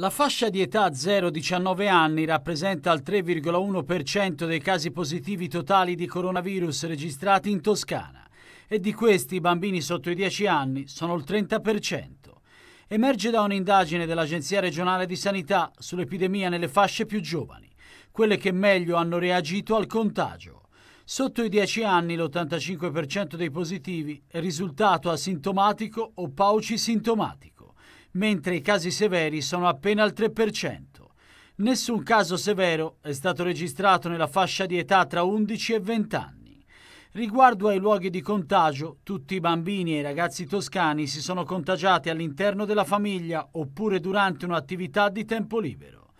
La fascia di età 0-19 anni rappresenta il 3,1% dei casi positivi totali di coronavirus registrati in Toscana e di questi i bambini sotto i 10 anni sono il 30%. Emerge da un'indagine dell'Agenzia regionale di sanità sull'epidemia nelle fasce più giovani, quelle che meglio hanno reagito al contagio. Sotto i 10 anni l'85% dei positivi è risultato asintomatico o paucisintomatico mentre i casi severi sono appena al 3%. Nessun caso severo è stato registrato nella fascia di età tra 11 e 20 anni. Riguardo ai luoghi di contagio, tutti i bambini e i ragazzi toscani si sono contagiati all'interno della famiglia oppure durante un'attività di tempo libero.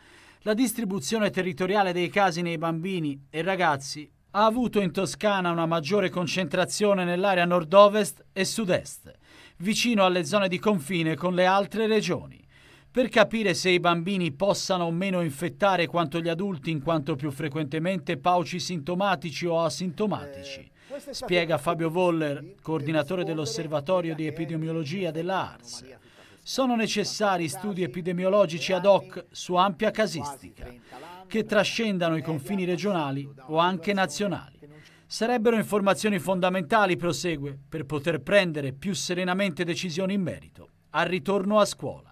La distribuzione territoriale dei casi nei bambini e ragazzi ha avuto in Toscana una maggiore concentrazione nell'area nord-ovest e sud-est vicino alle zone di confine con le altre regioni. Per capire se i bambini possano o meno infettare quanto gli adulti, in quanto più frequentemente pauci sintomatici o asintomatici, eh, spiega Fabio Voller, coordinatore dell'Osservatorio di Epidemiologia della ARS. Sono necessari studi epidemiologici ad hoc su ampia casistica, che trascendano i confini regionali o anche nazionali sarebbero informazioni fondamentali, prosegue, per poter prendere più serenamente decisioni in merito al ritorno a scuola.